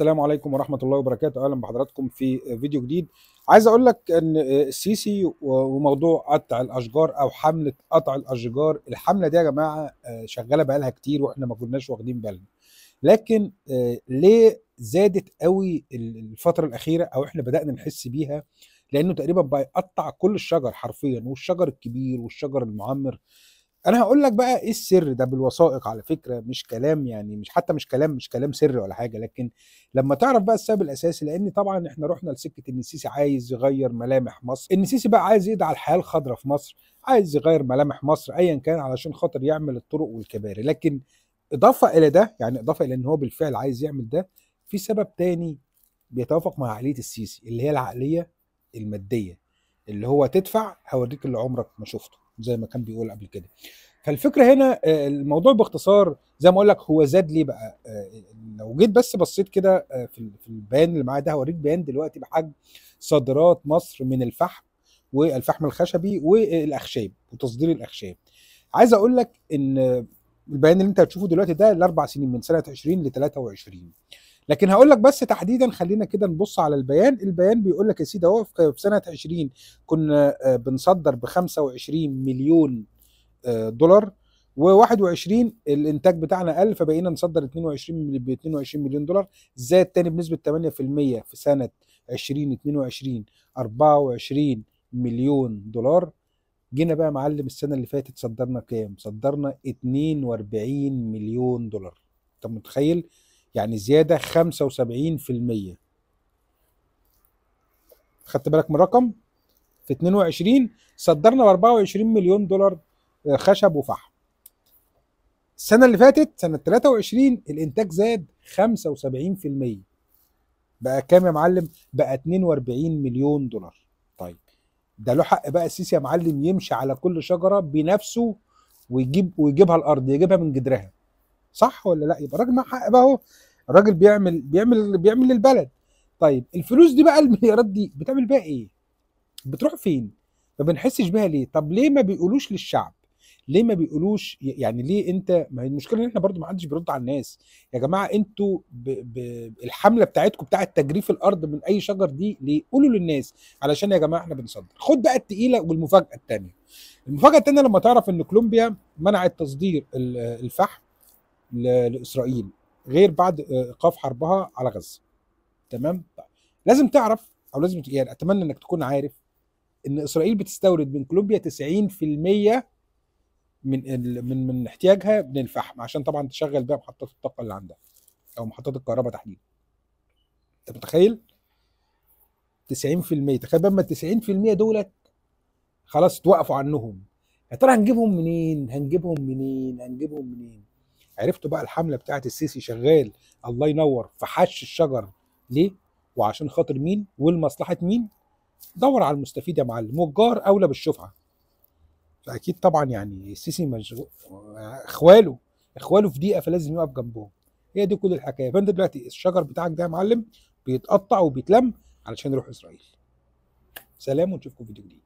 السلام عليكم ورحمه الله وبركاته اهلا بحضراتكم في فيديو جديد عايز اقول لك ان السيسي وموضوع قطع الاشجار او حمله قطع الاشجار الحمله دي يا جماعه آه، شغاله بقالها كتير واحنا ما كناش واخدين بالنا لكن آه، ليه زادت قوي الفتره الاخيره او احنا بدانا نحس بيها لانه تقريبا بقى يقطع كل الشجر حرفيا والشجر الكبير والشجر المعمر انا هقول لك بقى ايه السر ده بالوثائق على فكره مش كلام يعني مش حتى مش كلام مش كلام سر ولا حاجه لكن لما تعرف بقى السبب الاساسي لان طبعا احنا رحنا لسكه ان السيسي عايز يغير ملامح مصر ان السيسي بقى عايز يدعي الحياه الخضراء في مصر عايز يغير ملامح مصر ايا كان علشان خاطر يعمل الطرق والكباري لكن اضافه الى ده يعني اضافه الى ان هو بالفعل عايز يعمل ده في سبب تاني بيتوافق مع عقليه السيسي اللي هي العقليه الماديه اللي هو تدفع هوريك اللي عمرك ما شفته زي ما كان بيقول قبل كده فالفكره هنا آه، الموضوع باختصار زي ما اقول لك هو زاد ليه بقى آه، لو جيت بس بصيت كده آه، في البيان اللي معايا ده هوريك بيان دلوقتي بحجم صادرات مصر من الفحم والفحم الخشبي والاخشاب وتصدير الاخشاب عايز اقول لك ان البيان اللي انت هتشوفه دلوقتي ده الاربع سنين من سنه 20 ل 23 لكن هقول لك بس تحديدا خلينا كده نبص على البيان البيان بيقول لك يا سيدي اهو في سنه 20 كنا آه، بنصدر ب 25 مليون آه، دولار و21 الانتاج بتاعنا قل فبقينا نصدر 22 ب 22 مليون دولار زاد تاني بنسبه 8% في سنه 2022 24 مليون دولار جينا بقى معلم السنه اللي فاتت صدرنا كام؟ صدرنا 42 مليون دولار انت متخيل؟ يعني زيادة 75% خدت بالك من الرقم في 22 صدرنا ب 24 مليون دولار آه، خشب وفحم السنة اللي فاتت سنة 23 الإنتاج زاد 75% بقى كام يا معلم؟ بقى 42 مليون دولار طيب ده له حق بقى السيسي يا معلم يمشي على كل شجرة بنفسه ويجيب ويجيبها الأرض يجيبها من جدرها صح ولا لا يبقى الراجل معاه حق بقى اهو الراجل بيعمل بيعمل بيعمل للبلد طيب الفلوس دي بقى المليارات دي بتعمل بيها ايه بتروح فين ما بنحسش بيها ليه طب ليه ما بيقولوش للشعب ليه ما بيقولوش يعني ليه انت ما هي المشكله ان احنا برضو ما حدش بيرد على الناس يا جماعه انتوا ب... ب... الحمله بتاعتكم بتاعه تجريف الارض من اي شجر دي ليه قولوا للناس علشان يا جماعه احنا بنصدر خد بقى التقيله والمفاجاه الثانيه المفاجاه الثانيه لما تعرف ان كولومبيا منعت تصدير الفحم لاسرائيل غير بعد آه، ايقاف حربها على غزه تمام لازم تعرف او لازم يعني اتمنى انك تكون عارف ان اسرائيل بتستورد من كولومبيا 90% من ال... من من احتياجها من الفحم عشان طبعا تشغل بيها محطات الطاقه اللي عندها او محطات الكهرباء تحديدا انت متخيل 90% تخيل بقى ما 90% دولت خلاص توقفوا عنهم يا ترى هنجيبهم منين هنجيبهم منين هنجيبهم منين عرفتوا بقى الحمله بتاعت السيسي شغال الله ينور في حش الشجر ليه وعشان خاطر مين والمصلحه مين دور على المستفيد يا معلم والجار اولى بالشفعه فاكيد طبعا يعني السيسي مشغول اخواله اخواله في دقيقه فلازم يقف جنبهم هي دي كل الحكايه فانت دلوقتي الشجر بتاعك ده يا معلم بيتقطع وبيتلم علشان يروح اسرائيل سلام ونشوفكم في فيديو جديد